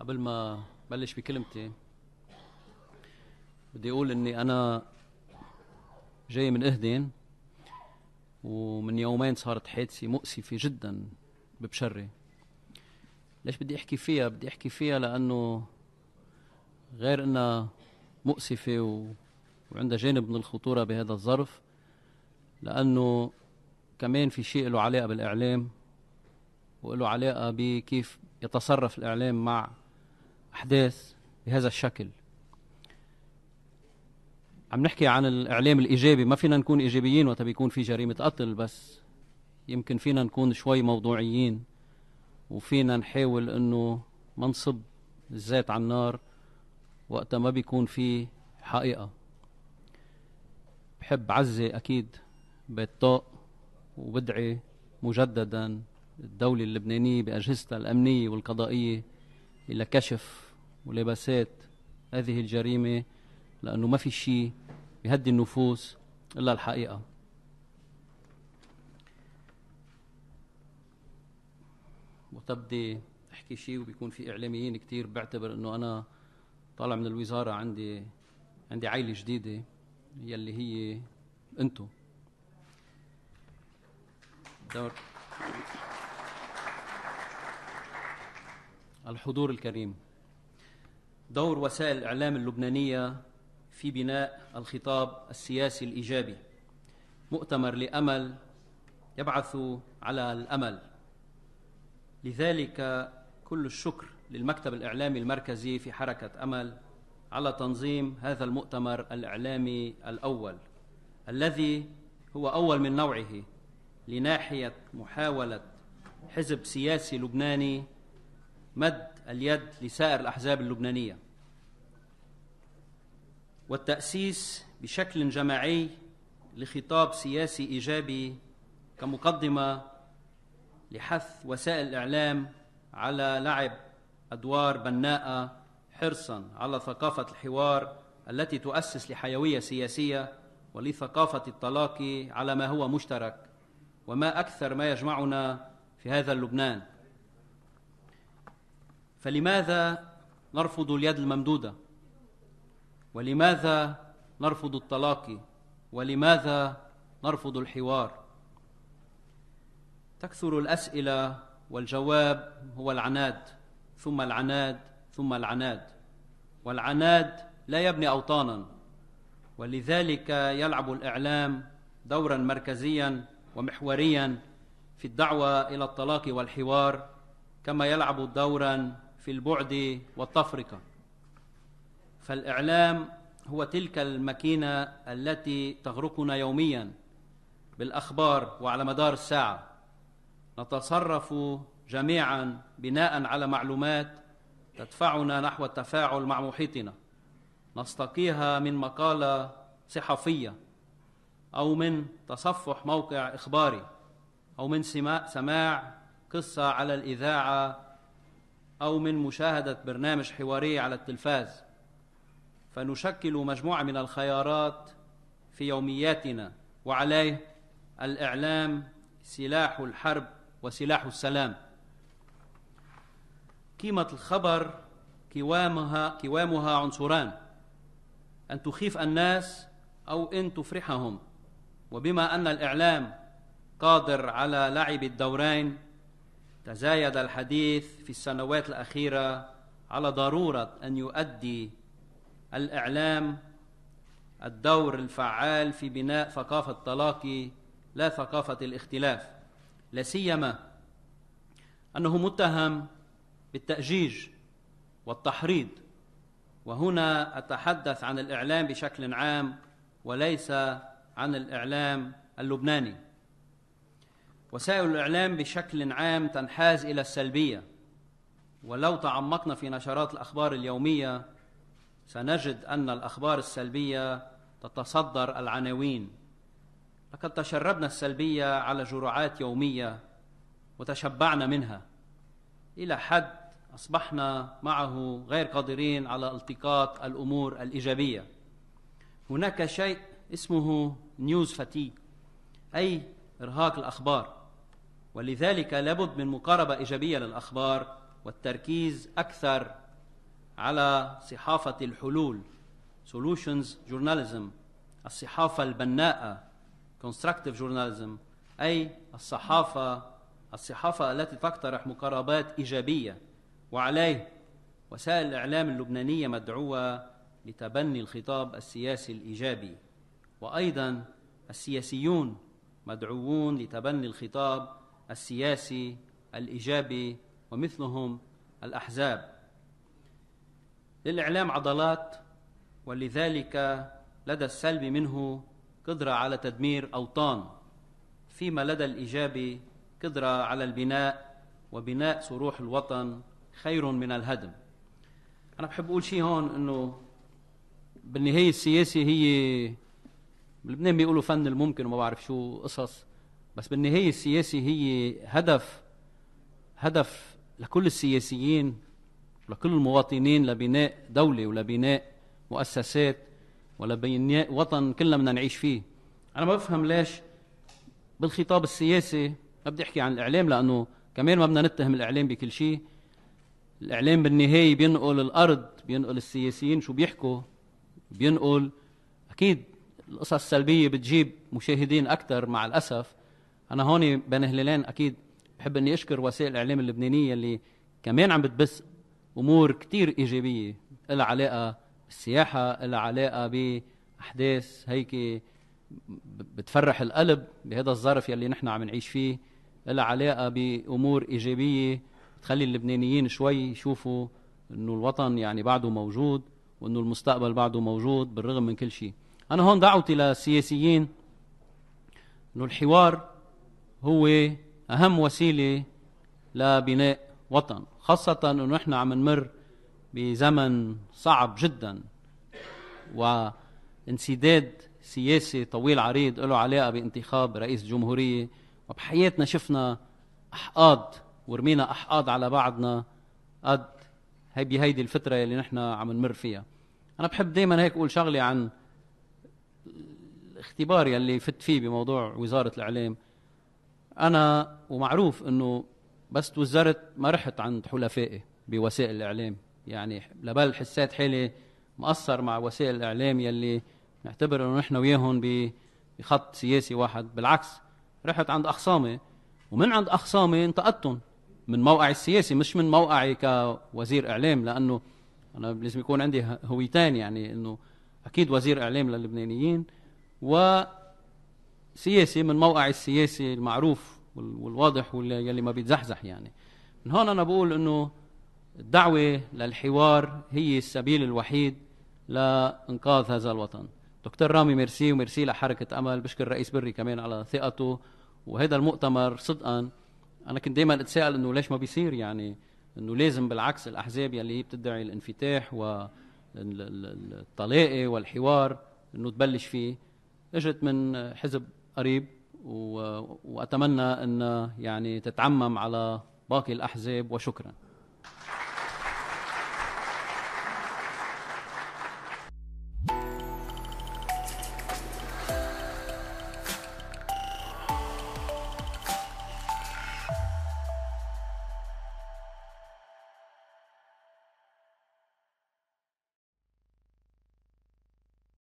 قبل ما بلش بكلمتي بدي اقول اني انا جاي من اهدين ومن يومين صارت حادثه مؤسفه جدا ببشري ليش بدي احكي فيها بدي احكي فيها لانه غير انها مؤسفه و... وعندها جانب من الخطوره بهذا الظرف لانه كمان في شيء له علاقه بالاعلام وله علاقه بكيف يتصرف الاعلام مع أحداث بهذا الشكل عم نحكي عن الإعلام الإيجابي ما فينا نكون إيجابيين وقت بيكون في جريمة قتل بس يمكن فينا نكون شوي موضوعيين وفينا نحاول أنه ما نصب الزيت على النار وقتها ما بيكون في حقيقة بحب عزي أكيد بيت طاق وبدعي مجددا الدولة اللبنانية بأجهزتها الأمنية والقضائية إلى كشف ولباسات هذه الجريمة لأنه ما في شيء يهدي النفوس إلا الحقيقة وتبدي أحكي شيء وبيكون في إعلاميين كتير بعتبر إنه أنا طالع من الوزارة عندي عندي عائلة جديدة يلي هي أنتو دور الحضور الكريم دور وسائل الإعلام اللبنانية في بناء الخطاب السياسي الإيجابي مؤتمر لأمل يبعث على الأمل لذلك كل الشكر للمكتب الإعلامي المركزي في حركة أمل على تنظيم هذا المؤتمر الإعلامي الأول الذي هو أول من نوعه لناحية محاولة حزب سياسي لبناني مد اليد لسائر الأحزاب اللبنانية والتأسيس بشكل جماعي لخطاب سياسي إيجابي كمقدمة لحث وسائل الإعلام على لعب أدوار بناءة حرصا على ثقافة الحوار التي تؤسس لحيوية سياسية ولثقافة التلاقي على ما هو مشترك وما أكثر ما يجمعنا في هذا اللبنان فلماذا نرفض اليد الممدودة ولماذا نرفض التلاقي ولماذا نرفض الحوار تكثر الأسئلة والجواب هو العناد ثم العناد ثم العناد والعناد لا يبني أوطانا ولذلك يلعب الإعلام دورا مركزيا ومحوريا في الدعوة إلى الطلاق والحوار كما يلعب دورا في البعد والتفرقة فالإعلام هو تلك الماكينة التي تغرقنا يوميا بالأخبار وعلى مدار الساعة نتصرف جميعا بناء على معلومات تدفعنا نحو التفاعل مع محيطنا نستقيها من مقالة صحفية أو من تصفح موقع إخباري أو من سماع قصة على الإذاعة أو من مشاهدة برنامج حواري على التلفاز فنشكل مجموعة من الخيارات في يومياتنا وعليه الإعلام سلاح الحرب وسلاح السلام قيمة الخبر كوامها, كوامها عنصران أن تخيف الناس أو أن تفرحهم وبما أن الإعلام قادر على لعب الدورين تزايد الحديث في السنوات الأخيرة على ضرورة أن يؤدي الإعلام الدور الفعال في بناء ثقافة التلاقي لا ثقافة الاختلاف لا سيما أنه متهم بالتأجيج والتحريض وهنا أتحدث عن الإعلام بشكل عام وليس عن الإعلام اللبناني وسائل الإعلام بشكل عام تنحاز إلى السلبية ولو تعمقنا في نشرات الأخبار اليومية سنجد أن الأخبار السلبية تتصدر العناوين لقد تشربنا السلبية على جرعات يومية وتشبعنا منها إلى حد أصبحنا معه غير قادرين على التقاط الأمور الإيجابية هناك شيء اسمه نيوز فتيج أي إرهاق الأخبار ولذلك لابد من مقاربة إيجابية للأخبار والتركيز أكثر على صحافة الحلول Solutions Journalism الصحافة البناءة Constructive Journalism أي الصحافة الصحافة التي تقترح مقاربات إيجابية وعليه وسائل الإعلام اللبنانية مدعوة لتبني الخطاب السياسي الإيجابي وأيضا السياسيون مدعوون لتبني الخطاب السياسي الإيجابي ومثلهم الأحزاب للإعلام عضلات ولذلك لدى السلبي منه قدرة على تدمير أوطان فيما لدى الايجابي قدرة على البناء وبناء صروح الوطن خير من الهدم أنا بحب أقول شيء هون أنه بالنهاية السياسة هي بلبنان بيقولوا فن الممكن وما بعرف شو قصص بس بالنهاية السياسة هي هدف هدف لكل السياسيين ولكل المواطنين لبناء دولة ولبناء مؤسسات ولبناء وطن كلنا بدنا نعيش فيه أنا ما بفهم ليش بالخطاب السياسي ما بدي أحكي عن الإعلام لأنه كمان ما بدنا نتهم الإعلام بكل شيء الإعلام بالنهاية بينقل الأرض بينقل السياسيين شو بيحكوا بينقل أكيد القصص السلبية بتجيب مشاهدين أكثر مع الأسف انا هون بين هلالين اكيد بحب اني اشكر وسائل الاعلام اللبنانيه اللي كمان عم بتبث امور كثير ايجابيه لها علاقه بالسياحه لها علاقه باحداث هيك بتفرح القلب بهذا الظرف يلي نحن عم نعيش فيه لها علاقه بامور ايجابيه تخلي اللبنانيين شوي يشوفوا انه الوطن يعني بعده موجود وانه المستقبل بعده موجود بالرغم من كل شيء انا هون دعوتي للسياسيين انه الحوار هو أهم وسيلة لبناء وطن خاصة أنه نحن عم نمر بزمن صعب جدا وانسداد سياسي طويل عريض له علاقة بانتخاب رئيس جمهورية وبحياتنا شفنا أحقاد ورمينا أحقاد على بعضنا قد هي بهيدي الفترة اللي نحن عم نمر فيها أنا بحب دايما هيك أقول شغلة عن الاختبار يلي فت فيه بموضوع وزارة الإعلام انا ومعروف انه بس توزرت ما رحت عند حلفائي بوسائل الاعلام يعني لبل حسيت حالي مقصر مع وسائل الاعلام يلي نعتبر انه نحن وياهم بخط سياسي واحد بالعكس رحت عند اخصامي ومن عند اخصامي انتقدتهم من موقعي السياسي مش من موقعي كوزير اعلام لانه انا لازم يكون عندي هويتين يعني انه اكيد وزير اعلام للبنانيين و سياسي من موقع السياسي المعروف والواضح واللي ما بيتزحزح يعني من هون انا بقول انه الدعوه للحوار هي السبيل الوحيد لانقاذ هذا الوطن دكتور رامي ميرسي وميرسي لحركه امل بشكر الرئيس بري كمان على ثقته وهذا المؤتمر صدقا انا كنت دائما اتساءل انه ليش ما بيصير يعني انه لازم بالعكس الاحزاب يلي هي بتدعي الانفتاح والطلاقه والحوار انه تبلش فيه اجت من حزب قريب واتمنى ان يعني تتعمم على باقي الاحزاب وشكرا